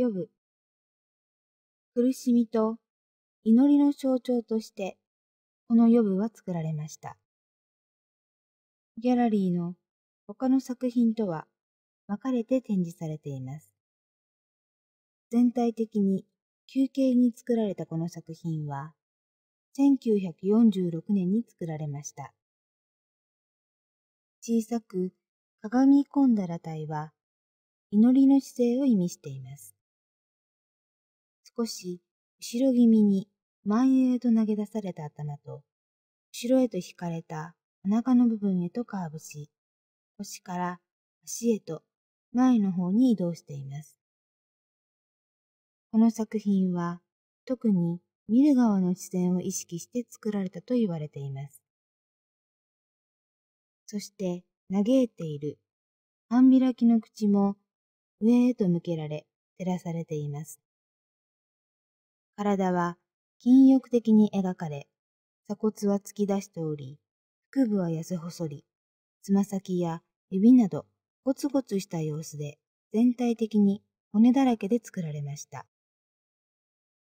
呼ぶ。苦しみと祈りの象徴として、この呼ぶは作られました。ギャラリーの他の作品とは分かれて展示されています。全体的に休憩に作られたこの作品は、1946年に作られました。小さく鏡込んだ裸体は、祈りの姿勢を意味しています。少し後ろ気味に前へと投げ出された頭と、後ろへと引かれたお腹の部分へとカーブし、腰から足へと前の方に移動しています。この作品は特に見る側の視線を意識して作られたと言われています。そして嘆いている半開きの口も上へと向けられ照らされています。体は禁欲的に描かれ、鎖骨は突き出しており、腹部は痩せ細り、つま先や指などゴツゴツした様子で全体的に骨だらけで作られました。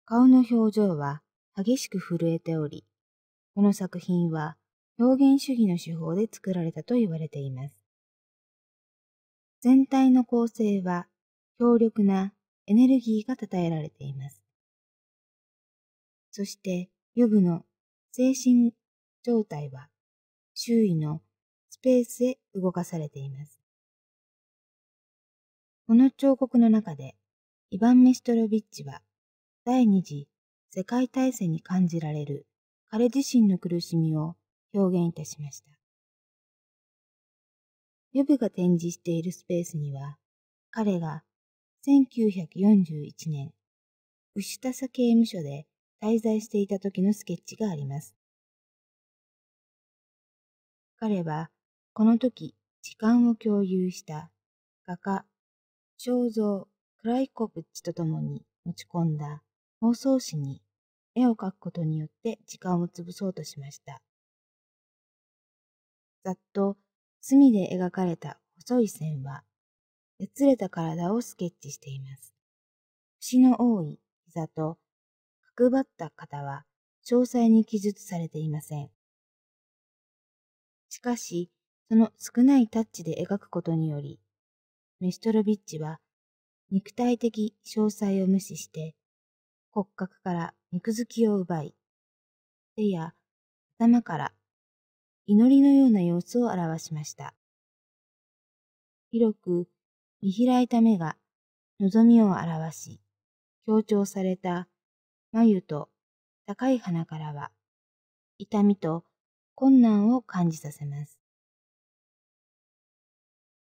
顔の表情は激しく震えており、この作品は表現主義の手法で作られたと言われています。全体の構成は強力なエネルギーが称えられています。そして予部の精神状態は周囲のスペースへ動かされています。この彫刻の中で、イヴァン・メシトロビッチは、第二次世界大戦に感じられる彼自身の苦しみを表現いたしました。予ブが展示しているスペースには、彼が1941年、牛田刑務所で滞在していた時のスケッチがあります。彼は、この時、時間を共有した画家、肖像クライコブッチと共に持ち込んだ放送紙に絵を描くことによって時間を潰そうとしました。ざっと墨で描かれた細い線は、やつれた体をスケッチしています。節の多い膝と角張った方は詳細に記述されていません。しかし、その少ないタッチで描くことにより、メストロビッチは肉体的詳細を無視して骨格から肉付きを奪い、手や頭から祈りのような様子を表しました。広く見開いた目が望みを表し、強調された眉と高い鼻からは痛みと困難を感じさせます。